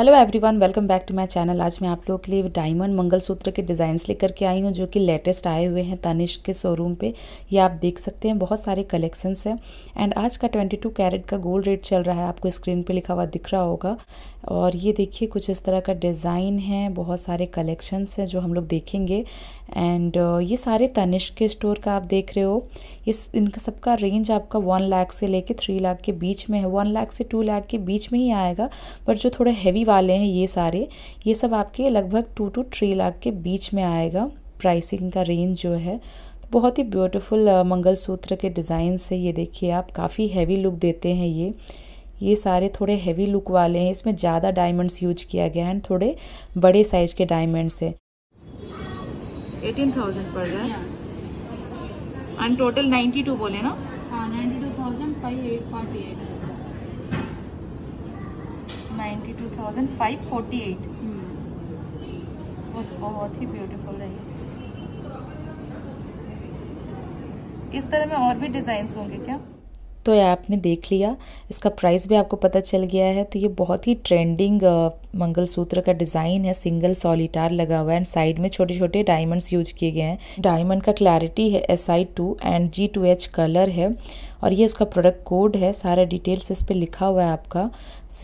Hello everyone welcome back to my channel आज मैं आप लोगों के लिए डायमंड मंगलसूत्र के डिज़ाइंस लेकर के आई हूँ जो कि लेटेस्ट आए हुए हैं तनिष के शोरूम पे ये आप देख सकते हैं बहुत सारे कलेक्शंस हैं एंड आज का 22 कैरेट का गोल्ड रेट चल रहा है आपको स्क्रीन पे लिखा हुआ दिख रहा होगा और ये देखिए कुछ इस तरह का डिज़ाइन है बहुत सारे कलेक्शंस हैं जो हम लोग देखेंगे एंड uh, ये सारे तनिष्क के स्टोर का आप देख रहे हो इस इनका सबका रेंज आपका वन लाख से लेके थ्री लाख के बीच में है वन लाख से टू लाख के बीच में ही आएगा पर जो थोड़ा हैवी वाले हैं ये सारे ये सब आपके लगभग टू टू थ्री लाख के बीच में आएगा प्राइसिंग का रेंज जो है तो बहुत ही ब्यूटीफुल मंगलसूत्र के डिज़ाइन से ये देखिए आप काफ़ी हैवी लुक देते हैं ये ये सारे थोड़े हैवी लुक वाले हैं इसमें ज़्यादा डायमंड्स यूज किया गया है एंड थोड़े बड़े साइज के डायमंड्स है एटीन थाउजेंड पड़ रहा है एंड टोटल नाइन्टी टू बोले ना ninety two thousand five eight forty eight hmm. बहुत ही ब्यूटीफुल इस तरह में और भी डिजाइन होंगे क्या तो ये आपने देख लिया इसका प्राइस भी आपको पता चल गया है तो ये बहुत ही ट्रेंडिंग मंगलसूत्र का डिजाइन है सिंगल सॉलिटार लगा हुआ है एंड साइड में छोटे छोटे डायमंड्स यूज किए गए हैं डायमंड का क्लैरिटी है S I two and G two H colour है और ये इसका प्रोडक्ट कोड है सारा डिटेल्स इस पर लिखा हुआ है आपका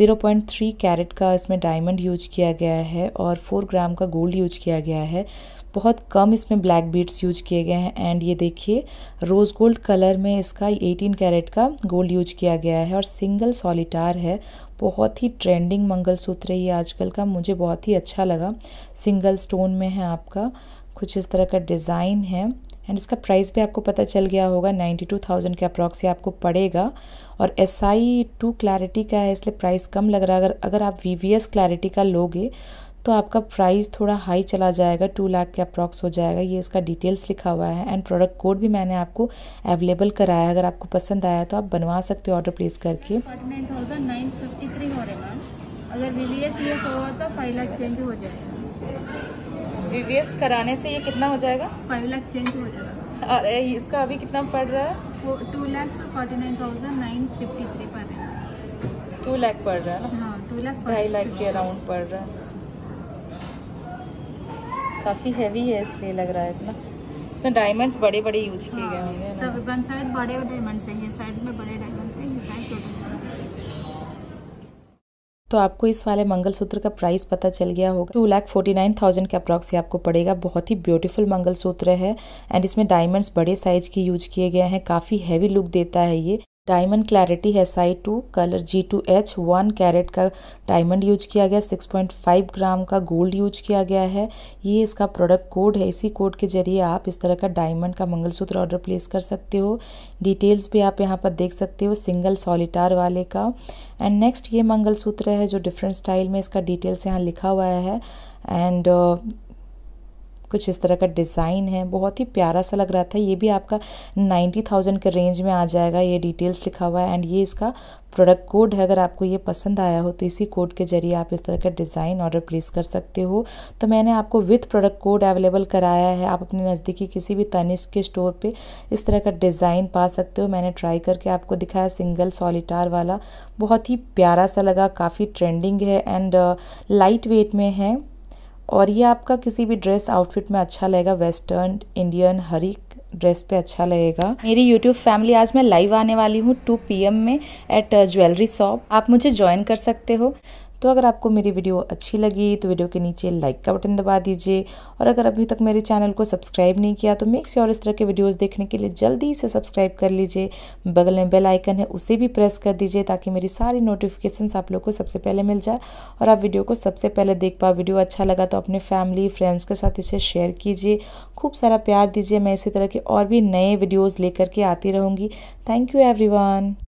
0.3 कैरेट का इसमें डायमंड यूज किया गया है और 4 ग्राम का गोल्ड यूज किया गया है बहुत कम इसमें ब्लैक बीट्स यूज किए गए हैं एंड ये देखिए रोज़ गोल्ड कलर में इसका 18 कैरेट का गोल्ड यूज किया गया है और सिंगल सॉलिटार है बहुत ही ट्रेंडिंग मंगलसूत्र है ये आजकल का मुझे बहुत ही अच्छा लगा सिंगल स्टोन में है आपका कुछ इस तरह का डिज़ाइन है एंड इसका प्राइस भी आपको पता चल गया होगा नाइन्टी टू थाउजेंड के अप्रॉक्स आपको पड़ेगा और एस आई टू क्लैरिटी का है इसलिए प्राइस कम लग रहा है अगर अगर आप वी वी एस क्लैरिटी का लोगे तो आपका प्राइस थोड़ा हाई चला जाएगा टू लाख के अप्रॉक्स हो जाएगा ये इसका डिटेल्स लिखा हुआ है एंड प्रोडक्ट कोड भी मैंने आपको अवेलेबल कराया अगर आपको पसंद आया तो आप बनवा सकते हो ऑर्डर प्लेस करके अगर वीवीएस तो कराने से ये कितना हो जाएगा फाइव लाख चेंज हो जाएगा अरे इसका अभी कितना पड़ रहा है two lakh forty nine thousand nine fifty three पड़ रहा है टू पड़ रहा है ना हाँ टू लाख ढाई लाख के अराउंड पड़ रहा है काफ़ी हैवी है इसलिए लग रहा है इतना इसमें डायमंड्स बड़े बड़े यूज किए गए हाँ, होंगे तो आपको इस वाले मंगलसूत्र का प्राइस पता चल गया होगा two lakh forty nine thousand का अप्रॉक्स आपको पड़ेगा बहुत ही ब्यूटीफुल मंगलसूत्र है एंड इसमें डायमंड्स बड़े साइज के यूज किए गए हैं काफ़ी हैवी लुक देता है ये डायमंड क्लैरिटी है side two colour G two H one carat का डायमंड यूज किया गया सिक्स पॉइंट फाइव ग्राम का गोल्ड यूज किया गया है ये इसका प्रोडक्ट कोड है इसी कोड के जरिए आप इस तरह का डायमंड का मंगलसूत्र ऑर्डर प्लेस कर सकते हो डिटेल्स भी आप यहाँ पर देख सकते हो सिंगल सॉलिटार वाले का एंड नेक्स्ट ये मंगलसूत्र है जो डिफरेंट स्टाइल में इसका डिटेल्स यहाँ लिखा हुआ है एंड कुछ इस तरह का डिज़ाइन है बहुत ही प्यारा सा लग रहा था ये भी आपका नाइन्टी थाउजेंड के रेंज में आ जाएगा ये डिटेल्स लिखा हुआ है एंड ये इसका प्रोडक्ट कोड है अगर आपको ये पसंद आया हो तो इसी कोड के जरिए आप इस तरह का डिज़ाइन ऑर्डर प्लेस कर सकते हो तो मैंने आपको विथ प्रोडक्ट कोड अवेलेबल कराया है आप अपने नज़दीकी किसी भी तनिष्क के स्टोर पे इस तरह का डिज़ाइन पा सकते हो मैंने ट्राई करके आपको दिखाया सिंगल सॉलिटार वाला बहुत ही प्यारा सा लगा काफ़ी ट्रेंडिंग है एंड लाइट वेट में है और ये आपका किसी भी ड्रेस आउटफिट में अच्छा लगेगा वेस्टर्न इंडियन हर एक ड्रेस पे अच्छा लगेगा मेरी यूट्यूब फैमिली आज मैं लाइव आने वाली हूँ 2 पीएम में एट ज्वेलरी शॉप आप मुझे ज्वाइन कर सकते हो तो अगर आपको मेरी वीडियो अच्छी लगी तो वीडियो के नीचे लाइक का बटन दबा दीजिए और अगर अभी तक मेरे चैनल को सब्सक्राइब नहीं किया तो मेक श्योर इस तरह के वीडियोस देखने के लिए जल्दी से सब्सक्राइब कर लीजिए बगल में बेल आइकन है उसे भी प्रेस कर दीजिए ताकि मेरी सारी नोटिफिकेशन आप लोग को सबसे पहले मिल जाए और आप वीडियो को सबसे पहले देख पाओ वीडियो अच्छा लगा तो अपने फैमिली फ्रेंड्स के साथ इसे शेयर कीजिए खूब सारा प्यार दीजिए मैं इसी तरह के और भी नए वीडियोज़ लेकर के आती रहूँगी थैंक यू एवरीवन